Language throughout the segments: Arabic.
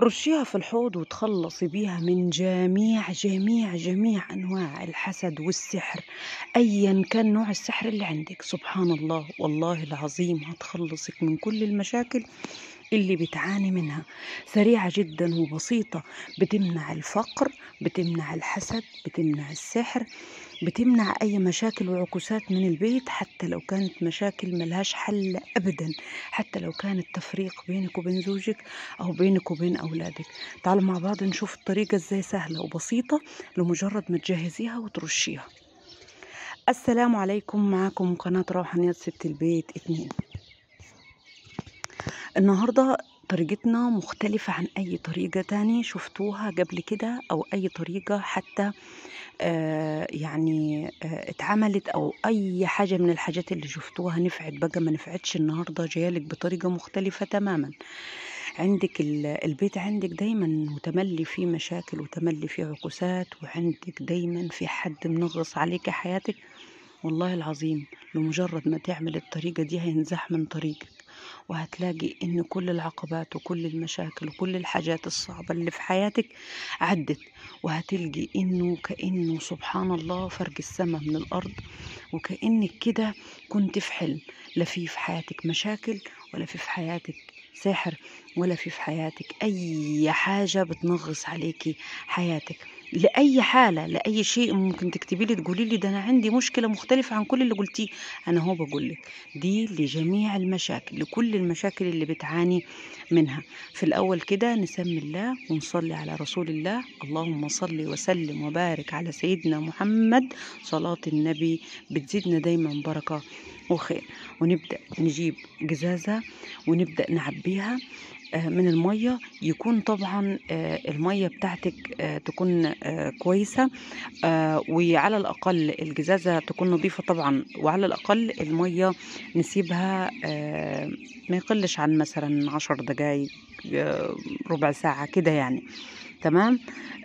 رشيها في الحوض وتخلصي بيها من جميع جميع جميع انواع الحسد والسحر ايا كان نوع السحر اللي عندك سبحان الله والله العظيم هتخلصك من كل المشاكل اللي بتعاني منها سريعة جدا وبسيطة بتمنع الفقر بتمنع الحسد بتمنع السحر بتمنع أي مشاكل وعكوسات من البيت حتى لو كانت مشاكل ملهاش حل أبدا حتى لو كان التفريق بينك وبين زوجك أو بينك وبين أولادك تعالوا مع بعض نشوف الطريقة إزاي سهلة وبسيطة لمجرد ما تجهزيها وترشيها السلام عليكم معكم قناة روحانيات ست البيت اتنين النهاردة طريقتنا مختلفة عن أي طريقة تاني شفتوها قبل كده أو أي طريقة حتى آه، يعني آه، اتعملت أو أي حاجة من الحاجات اللي شفتوها نفعت بقى ما نفعتش النهاردة جايلك بطريقة مختلفة تماما عندك البيت عندك دايما متملي فيه مشاكل وتملي فيه عقوسات وعندك دايما في حد منغص عليك حياتك والله العظيم لمجرد ما تعمل الطريقة دي هينزح من طريقك وهتلاقي ان كل العقبات وكل المشاكل وكل الحاجات الصعبة اللي في حياتك عدت وهتلقي انه كأنه سبحان الله فرق السماء من الارض وكأنك كده كنت في حلم لا في في حياتك مشاكل ولا في في حياتك سحر ولا في في حياتك اي حاجة بتنغص عليكي حياتك لاي حاله لاي شيء ممكن تكتبي لي تقولي لي ده انا عندي مشكله مختلفه عن كل اللي قلتيه انا هو بقول لك دي لجميع المشاكل لكل المشاكل اللي بتعاني منها في الاول كده نسمي الله ونصلي على رسول الله اللهم صل وسلم وبارك على سيدنا محمد صلاه النبي بتزيدنا دايما بركه وخير ونبدا نجيب جزازه ونبدا نعبيها آه، من المية يكون طبعا آه، المية بتاعتك آه، تكون كويسة وعلى الأقل الجزازة تكون نظيفة طبعا وعلى الأقل المية نسيبها ما يقلش عن مثلا عشر دقايق ربع ساعة كده يعني تمام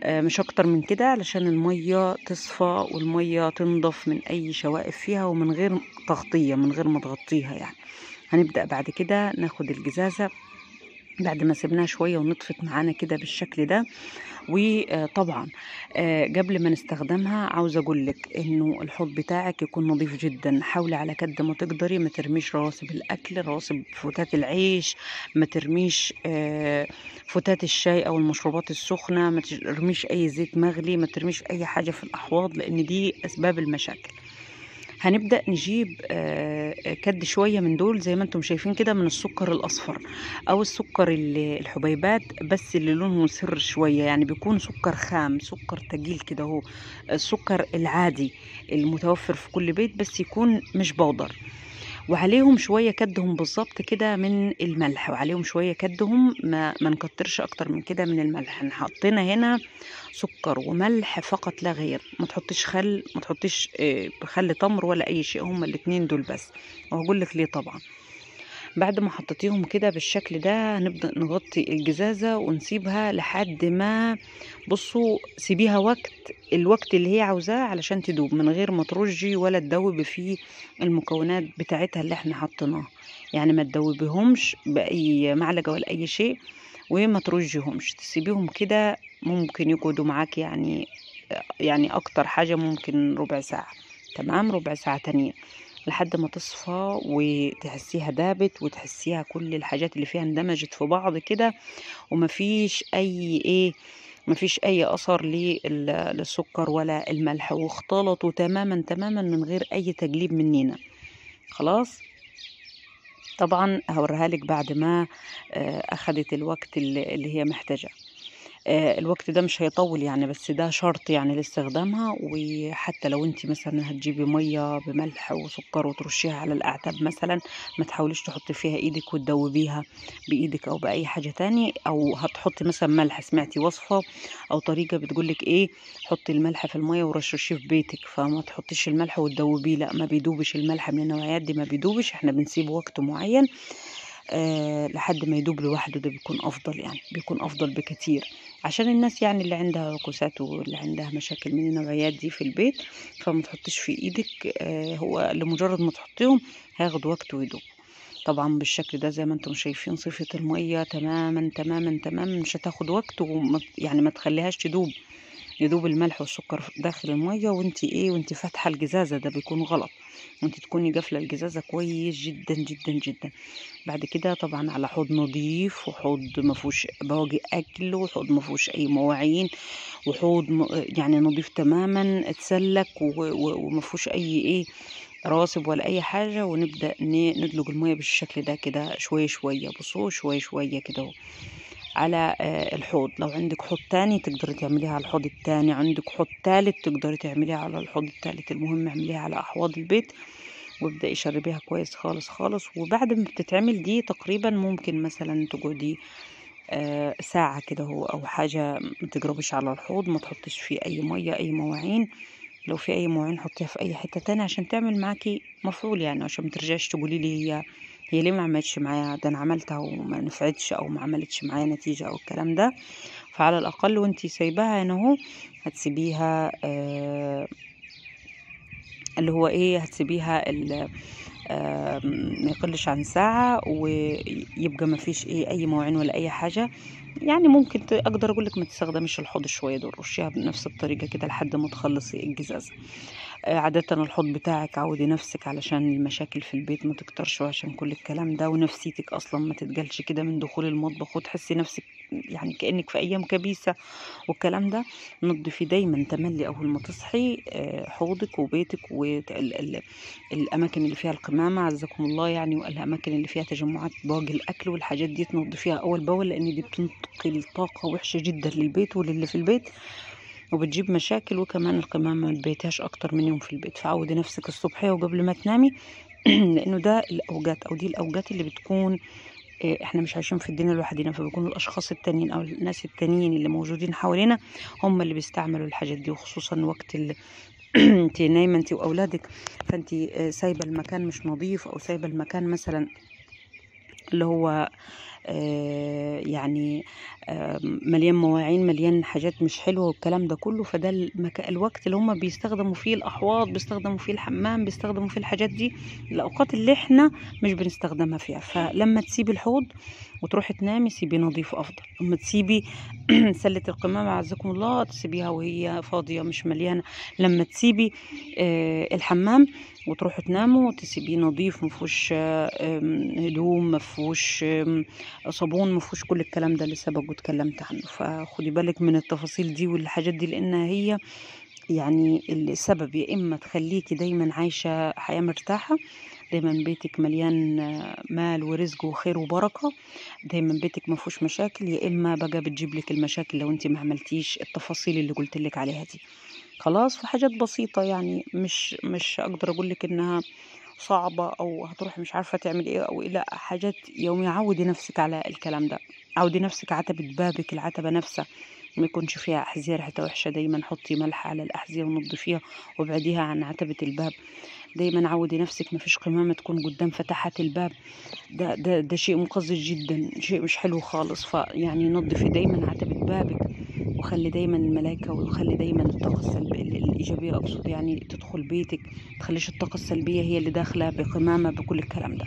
مش اكتر من كده علشان المية تصفى والمية تنضف من اي شوائب فيها ومن غير تغطية من غير ما تغطيها يعني هنبدأ بعد كده ناخد الجزازة بعد ما سيبناها شوية ونطفت معانا كده بالشكل ده وطبعا آه، قبل ما نستخدمها عاوزة لك إنه الحوض بتاعك يكون نظيف جدا حاولي على قد ما تقدري ما ترميش رواسب الأكل رواسب فتات العيش ما ترميش آه، فتات الشاي أو المشروبات السخنة ما ترميش أي زيت مغلي ما ترميش أي حاجة في الأحواض لأن دي أسباب المشاكل هنبدأ نجيب آه، كد شويه من دول زي ما انتم شايفين كده من السكر الاصفر او السكر الحبيبات بس اللي لونه مصر شويه يعني بيكون سكر خام سكر تجيل كده اهو السكر العادي المتوفر في كل بيت بس يكون مش بودر وعليهم شويه كدهم بالظبط كده من الملح وعليهم شويه كدهم ما, ما نكترش اكتر من كده من الملح احنا حطينا هنا سكر وملح فقط لا غير ما تحطيش خل ما تحطيش آه، خل تمر ولا اي شيء هما الاثنين دول بس وهقول لك ليه طبعا بعد ما حطيتيهم كده بالشكل ده هنبدأ نغطي الجزازة ونسيبها لحد ما بصوا سيبيها وقت الوقت اللي هي عاوزاه علشان تدوب من غير ما ترجي ولا تدوب فيه المكونات بتاعتها اللي احنا حطيناها يعني ما تدوبيهمش بأي معلقة ولا أي شيء وما ترجيهمش تسيبيهم كده ممكن يقعدوا معاك يعني يعني أكتر حاجة ممكن ربع ساعة تمام ربع ساعة تانية لحد ما تصفى وتحسيها دابت وتحسيها كل الحاجات اللي فيها اندمجت في بعض كده ومفيش اي ايه مفيش اي اثر للسكر ولا الملح واختلطوا تماما تماما من غير اي تجليب مننا خلاص طبعا هوريها لك بعد ما آه، اخدت الوقت اللي هي محتاجاه آه، الوقت ده مش هيطول يعني بس ده شرط يعني لاستخدامها وحتى لو انت مثلا هتجيبي ميه بملح وسكر وترشيها على الاعتاب مثلا ما تحاوليش تحطي فيها ايدك وتدوبيها بايدك او باي حاجه تاني او هتحطي مثلا ملح سمعتي وصفه او طريقه بتقولك ايه حطي الملح في الميه ورشرشيه في بيتك فما تحطيش الملح وتدوبيه لا ما بيدوبش الملح من النوعيات دي ما بيدوبش احنا بنسيبه وقت معين آه، لحد ما يدوب لوحده ده بيكون افضل يعني بيكون افضل بكتير عشان الناس يعني اللي عندها عكوسات واللي عندها مشاكل من النوعيات دي في البيت فما تحطش في ايدك آه، هو لمجرد ما تحطيهم هياخد وقت ويدوب طبعا بالشكل ده زي ما انتم شايفين صفة المية تماما تماما تماما مش هتاخد وقت وما يعني ما تخليهاش تدوب يدوب الملح والسكر داخل الميه وانت ايه وانت فاتحه الجزازه ده بيكون غلط وانت تكوني قافله الجزازه كويس جدا جدا جدا بعد كده طبعا على حوض نظيف وحوض ما فيهوش اكل وحوض ما فيهوش اي مواعين وحوض يعني نظيف تماما اتسلك و... وما فيهوش اي ايه راسب ولا اي حاجه ونبدا ندلج الميه بالشكل ده كده شويه شويه بصوا شويه شويه كده على آه، الحوض لو عندك حوض تاني تقدري تعمليها على الحوض التاني عندك حوض تالت تقدري تعمليها على الحوض التالت المهم اعمليها على احواض البيت وابدأي شربيها كويس خالص خالص وبعد ما بتتعمل دي تقريبا ممكن مثلا تقعدي آه، ساعة كده هو أو حاجة ما تجربش على الحوض ما تحطش فيه أي مية أي مواعين لو في أي مواعين حطيها في أي حتة تانية عشان تعمل معاكي مفعول يعني عشان ما ترجعش تقولي لي هي هي ليه ما عملتش معايا ده انا عملتها وما نفعتش او ما عملتش معايا نتيجه او الكلام ده فعلى الاقل وانتي سايباها هنا اهو هتسيبيها آه اللي هو ايه هتسيبيها ال آه، ما يقلش عن ساعة ويبقى ما فيش ايه اي موعين ولا اي حاجة يعني ممكن اقدر اقولك ما تستخدمش الحوض شوية دول رشيها بنفس الطريقة كده لحد ما تخلصي الجزازة عادة الحوض بتاعك عودي نفسك علشان المشاكل في البيت ما تكترش وعشان كل الكلام ده ونفسيتك اصلا ما تتجلش كده من دخول المطبخ وتحسي نفسك يعني كانك في ايام كبيسه والكلام ده نضفي دايما تملي اول ما تصحي آه، حوضك وبيتك والاماكن اللي فيها القمامه عزكم الله يعني والاماكن اللي فيها تجمعات باقي الاكل والحاجات دي تنضفيها اول باول لان دي بتنقل طاقه وحشه جدا للبيت وللي في البيت وبتجيب مشاكل وكمان القمامة متبيتهاش أكتر من يوم في البيت فعودي نفسك الصبحية وقبل ما تنامي لأنه ده الأوجات أو دي الأوجات اللي بتكون آه، احنا مش عايشين في الدنيا لوحدنا يعني فبيكون الاشخاص التانيين او الناس التانيين اللي موجودين حوالينا هم اللي بيستعملوا الحاجات دي وخصوصا وقت ال... انت نايمه انت واولادك فانت آه، سايبه المكان مش نظيف او سايبه المكان مثلا اللي هو آه، يعني آه، مليان مواعين مليان حاجات مش حلوه والكلام ده كله فده الوقت اللي هم بيستخدموا فيه الاحواض بيستخدموا فيه الحمام بيستخدموا فيه الحاجات دي الاوقات اللي احنا مش بنستخدمها فيها فلما تسيبي الحوض وتروحي تنامي سيبيه نظيف افضل لما تسيبي سله القمامه عزكم الله تسيبيها وهي فاضيه مش مليانه لما تسيبي آه، الحمام وتروحوا تناموا تسيبيه نظيف مفهوش هدوم مفهوش صابون ما فيهوش كل الكلام ده اللي سبق اتكلمت عنه فخدي بالك من التفاصيل دي والحاجات دي لانها هي يعني السبب يا اما تخليكي دايما عايشه حياه مرتاحه دايما بيتك مليان آه، مال ورزق وخير وبركه دايما بيتك ما فيهوش مشاكل يا اما بقى بتجيب لك المشاكل لو انت ما عملتيش التفاصيل اللي قلت لك عليها دي خلاص في حاجات بسيطه يعني مش مش اقدر اقول لك انها صعبة أو هتروح مش عارفة تعمل إيه أو إيه، لا حاجات يومي عودي نفسك على الكلام ده عودي نفسك عتبة بابك العتبة نفسها ما يكونش فيها أحذية ريحتها وحشة دايما حطي ملح على الأحذية ونضفيها وابعديها عن عتبة الباب دايما عودي نفسك مفيش قمامة تكون قدام فتحة الباب ده, ده, ده شيء مقزز جدا شيء مش حلو خالص فيعني نضفي دايما عتبة بابك وخلي دايما الملائكة وخلي دايما الطاقة السلبية الإيجابية أقصد يعني تدخل بيتك تخليش الطاقة السلبية هي اللي داخلة بقمامة بكل الكلام ده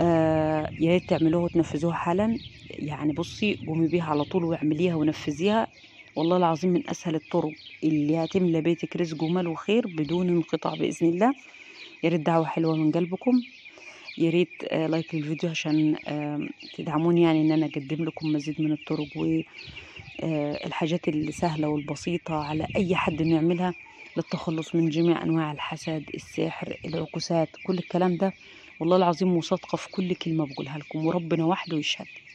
آه يا ريت تعملوها وتنفذوها حالا يعني بصي قومي بيها على طول واعمليها ونفذيها والله العظيم من أسهل الطرق اللي هتملى بيتك رزق ومال وخير بدون انقطاع بإذن الله يا ريت دعوة حلوة من قلبكم يا ريت آه لايك للفيديو عشان آه تدعموني يعني ان انا اقدم لكم مزيد من الطرق و آه، الحاجات السهلة والبسيطة على أي حد إنه يعملها للتخلص من جميع أنواع الحسد السحر العكوسات كل الكلام ده والله العظيم مصادقة في كل كلمة بقولها لكم وربنا وحده يشهد